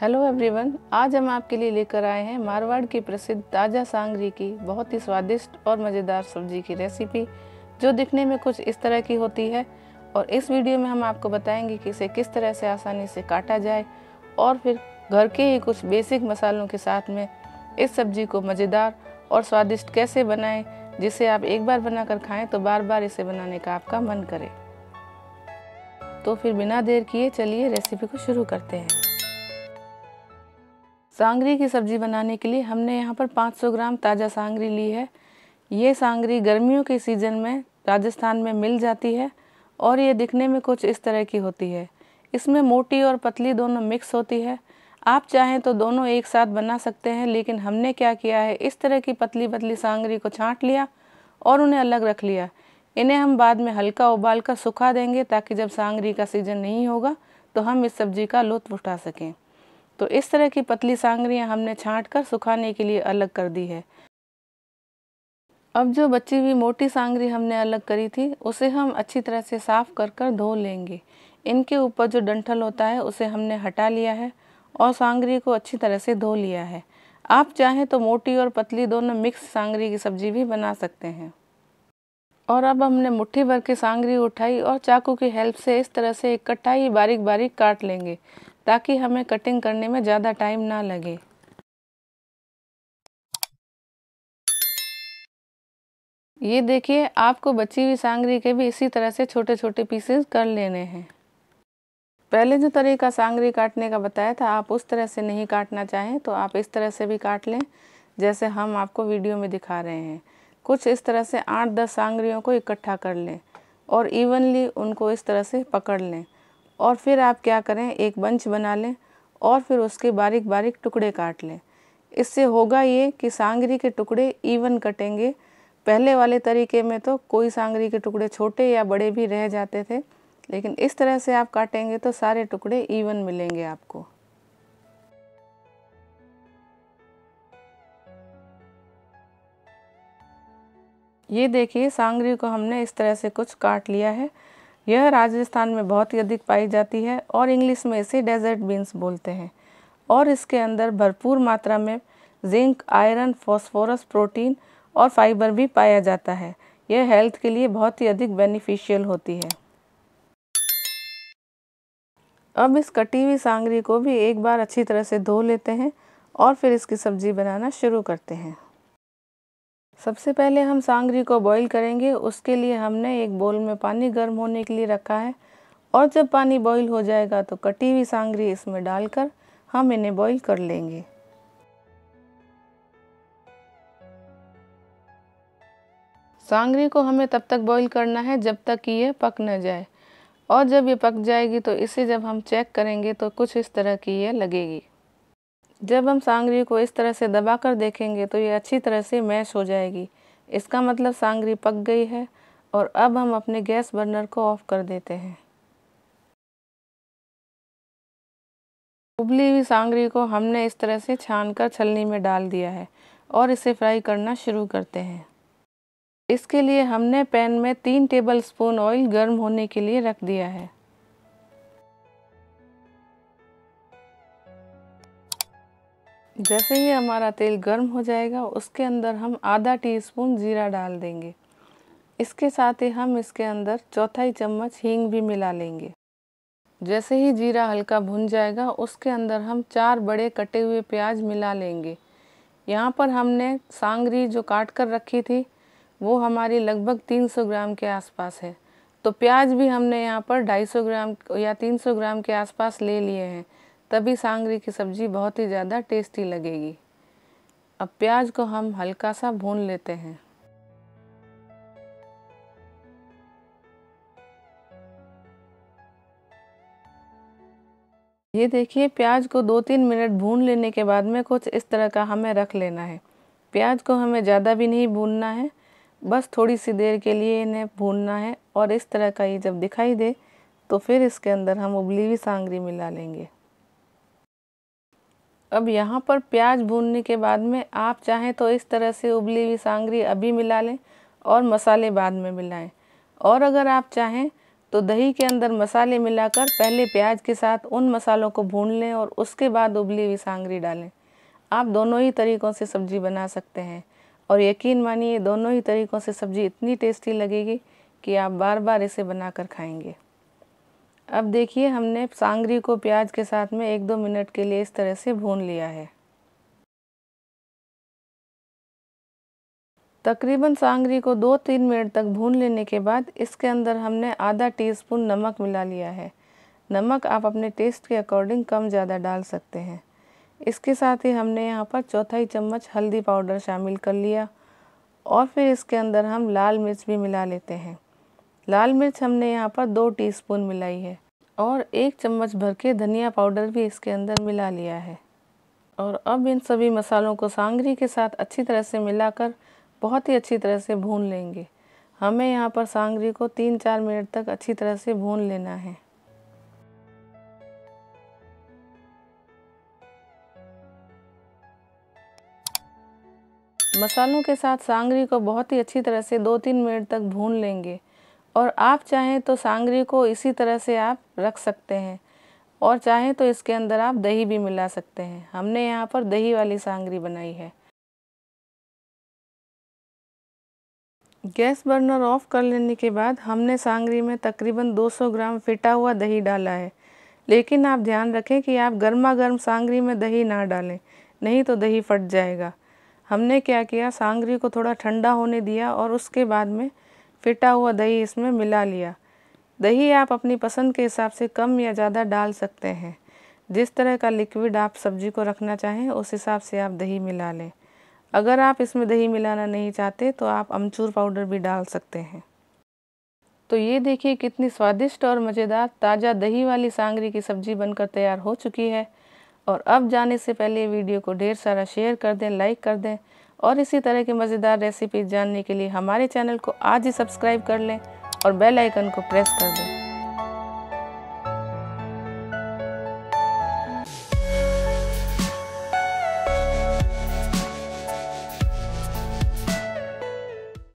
hello everyone आज हम आपके लिए लेकर आए हैं मारवाड़ की प्रसिद्ध ताज़ा सांगरी की बहुत ही स्वादिष्ट और मज़ेदार सब्जी की रेसिपी जो दिखने में कुछ इस तरह की होती है और इस वीडियो में हम आपको बताएंगे कि इसे किस तरह से आसानी से काटा जाए और फिर घर के ही कुछ बेसिक मसालों के साथ में इस सब्जी को मज़ेदार और स्वादिष्ट कैसे बनाएँ जिसे आप एक बार बनाकर खाएं तो बार बार इसे बनाने का आपका मन करे तो फिर बिना देर किए चलिए रेसिपी को शुरू करते हैं सांगरी की सब्ज़ी बनाने के लिए हमने यहाँ पर 500 ग्राम ताज़ा सांगरी ली है ये सांगरी गर्मियों के सीज़न में राजस्थान में मिल जाती है और ये दिखने में कुछ इस तरह की होती है इसमें मोटी और पतली दोनों मिक्स होती है आप चाहें तो दोनों एक साथ बना सकते हैं लेकिन हमने क्या किया है इस तरह की पतली पतली सांगरी को छाँट लिया और उन्हें अलग रख लिया इन्हें हम बाद में हल्का उबाल कर सुखा देंगे ताकि जब सांगरी का सीज़न नहीं होगा तो हम इस सब्ज़ी का लुत्फ उठा सकें तो इस तरह की पतली सांगरियाँ हमने छाँट सुखाने के लिए अलग कर दी है अब जो बची हुई मोटी सांगरी हमने अलग करी थी उसे हम अच्छी तरह से साफ कर कर धो लेंगे इनके ऊपर जो डंठल होता है उसे हमने हटा लिया है और सांगरी को अच्छी तरह से धो लिया है आप चाहें तो मोटी और पतली दोनों मिक्स सांगरी की सब्जी भी बना सकते हैं और अब हमने मुट्ठी भर के सांगरी उठाई और चाकू की हेल्प से इस तरह से इकट्ठा ही बारीक बारीक काट लेंगे ताकि हमें कटिंग करने में ज़्यादा टाइम ना लगे ये देखिए आपको बची हुई सांगरी के भी इसी तरह से छोटे छोटे पीसेस कर लेने हैं पहले जो तरीका सांगरी काटने का बताया था आप उस तरह से नहीं काटना चाहें तो आप इस तरह से भी काट लें जैसे हम आपको वीडियो में दिखा रहे हैं कुछ इस तरह से आठ दस सांगरियों को इकट्ठा कर लें और इवनली उनको इस तरह से पकड़ लें और फिर आप क्या करें एक बंच बना लें और फिर उसके बारीक बारीक टुकड़े काट लें इससे होगा ये कि सांगरी के टुकड़े इवन कटेंगे पहले वाले तरीके में तो कोई सांगरी के टुकड़े छोटे या बड़े भी रह जाते थे लेकिन इस तरह से आप काटेंगे तो सारे टुकड़े इवन मिलेंगे आपको ये देखिए सांगरी को हमने इस तरह से कुछ काट लिया है यह राजस्थान में बहुत ही अधिक पाई जाती है और इंग्लिश में इसे डेजर्ट बीन्स बोलते हैं और इसके अंदर भरपूर मात्रा में जिंक आयरन फॉस्फोरस प्रोटीन और फाइबर भी पाया जाता है यह हेल्थ के लिए बहुत ही अधिक बेनिफिशियल होती है अब इस कटी हुई सांगरी को भी एक बार अच्छी तरह से धो लेते हैं और फिर इसकी सब्ज़ी बनाना शुरू करते हैं सबसे पहले हम सांगरी को बॉईल करेंगे उसके लिए हमने एक बोल में पानी गर्म होने के लिए रखा है और जब पानी बॉईल हो जाएगा तो कटी हुई सांगरी इसमें डालकर हम इन्हें बॉईल कर लेंगे सांगरी को हमें तब तक बॉईल करना है जब तक कि ये पक न जाए और जब ये पक जाएगी तो इसे जब हम चेक करेंगे तो कुछ इस तरह की ये लगेगी जब हम सांगरी को इस तरह से दबा कर देखेंगे तो ये अच्छी तरह से मैश हो जाएगी इसका मतलब सांगरी पक गई है और अब हम अपने गैस बर्नर को ऑफ कर देते हैं उबली हुई सांगरी को हमने इस तरह से छान कर छलनी में डाल दिया है और इसे फ्राई करना शुरू करते हैं इसके लिए हमने पैन में तीन टेबल स्पून ऑयल गर्म होने के लिए रख दिया है जैसे ही हमारा तेल गर्म हो जाएगा उसके अंदर हम आधा टीस्पून ज़ीरा डाल देंगे इसके साथ ही हम इसके अंदर चौथाई चम्मच हींग भी मिला लेंगे जैसे ही जीरा हल्का भुन जाएगा उसके अंदर हम चार बड़े कटे हुए प्याज मिला लेंगे यहाँ पर हमने सांगरी जो काट कर रखी थी वो हमारी लगभग 300 ग्राम के आसपास है तो प्याज भी हमने यहाँ पर 250 ग्राम या 300 ग्राम के आसपास ले लिए हैं तभी सांगरी की सब्ज़ी बहुत ही ज़्यादा टेस्टी लगेगी अब प्याज को हम हल्का सा भून लेते हैं ये देखिए प्याज को दो तीन मिनट भून लेने के बाद में कुछ इस तरह का हमें रख लेना है प्याज को हमें ज़्यादा भी नहीं भूनना है बस थोड़ी सी देर के लिए इन्हें भूनना है और इस तरह का ये जब दिखाई दे तो फिर इसके अंदर हम उबली हुई सांगरी मिला लेंगे अब यहाँ पर प्याज भूनने के बाद में आप चाहें तो इस तरह से उबली हुई सांगरी अभी मिला लें और मसाले बाद में मिलाएं और अगर आप चाहें तो दही के अंदर मसाले मिलाकर पहले प्याज के साथ उन मसालों को भून लें और उसके बाद उबली हुई सांगरी डालें आप दोनों ही तरीक़ों से सब्ज़ी बना सकते हैं और यकीन मानिए दोनों ही तरीक़ों से सब्ज़ी इतनी टेस्टी लगेगी कि आप बार बार इसे बनाकर खाएंगे अब देखिए हमने सांगरी को प्याज के साथ में एक दो मिनट के लिए इस तरह से भून लिया है तकरीबन सांगरी को दो तीन मिनट तक भून लेने के बाद इसके अंदर हमने आधा टीस्पून नमक मिला लिया है नमक आप अपने टेस्ट के अकॉर्डिंग कम ज़्यादा डाल सकते हैं इसके साथ ही हमने यहाँ पर चौथाई चम्मच हल्दी पाउडर शामिल कर लिया और फिर इसके अंदर हम लाल मिर्च भी मिला लेते हैं लाल मिर्च हमने यहाँ पर दो टीस्पून मिलाई है और एक चम्मच भर के धनिया पाउडर भी इसके अंदर मिला लिया है और अब इन सभी मसालों को सांगरी के साथ अच्छी तरह से मिलाकर बहुत ही अच्छी तरह से भून लेंगे हमें यहाँ पर सांगरी को तीन चार मिनट तक अच्छी तरह से भून लेना है मसालों के साथ सांगरी को बहुत ही अच्छी तरह से दो तीन मिनट तक भून लेंगे और आप चाहें तो सांगरी को इसी तरह से आप रख सकते हैं और चाहें तो इसके अंदर आप दही भी मिला सकते हैं हमने यहाँ पर दही वाली सांगरी बनाई है गैस बर्नर ऑफ कर लेने के बाद हमने सांगरी में तकरीबन 200 ग्राम फिटा हुआ दही डाला है लेकिन आप ध्यान रखें कि आप गर्मा गर्म सांगरी में दही ना डालें नहीं तो दही फट जाएगा हमने क्या किया सांगरी को थोड़ा ठंडा होने दिया और उसके बाद में फिटा हुआ दही इसमें मिला लिया दही आप अपनी पसंद के हिसाब से कम या ज़्यादा डाल सकते हैं जिस तरह का लिक्विड आप सब्जी को रखना चाहें उस हिसाब से आप दही मिला लें अगर आप इसमें दही मिलाना नहीं चाहते तो आप अमचूर पाउडर भी डाल सकते हैं तो ये देखिए कितनी स्वादिष्ट और मज़ेदार ताज़ा दही वाली सांगरी की सब्ज़ी बनकर तैयार हो चुकी है और अब जाने से पहले वीडियो को ढेर सारा शेयर कर दें लाइक कर दें और इसी तरह की मज़ेदार रेसिपी जानने के लिए हमारे चैनल को आज ही सब्सक्राइब कर लें और बेल आइकन को प्रेस कर दें